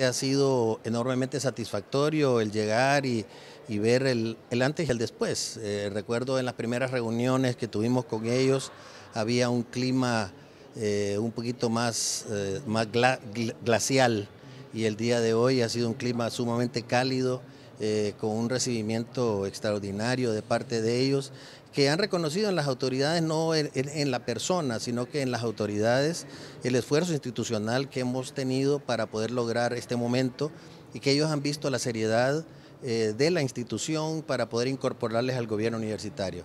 Ha sido enormemente satisfactorio el llegar y, ver el, antes y el después. Eh, recuerdo en las primeras reuniones que tuvimos con ellos, había un clima eh, un poquito más, eh, glacial y el día de hoy ha sido un clima sumamente cálido. Eh, con un recibimiento extraordinario de parte de ellos, que han reconocido en las autoridades, no en, la persona, sino que en las autoridades, el esfuerzo institucional que hemos tenido para poder lograr este momento y que ellos han visto la seriedad eh, de la institución para poder incorporarles al gobierno universitario.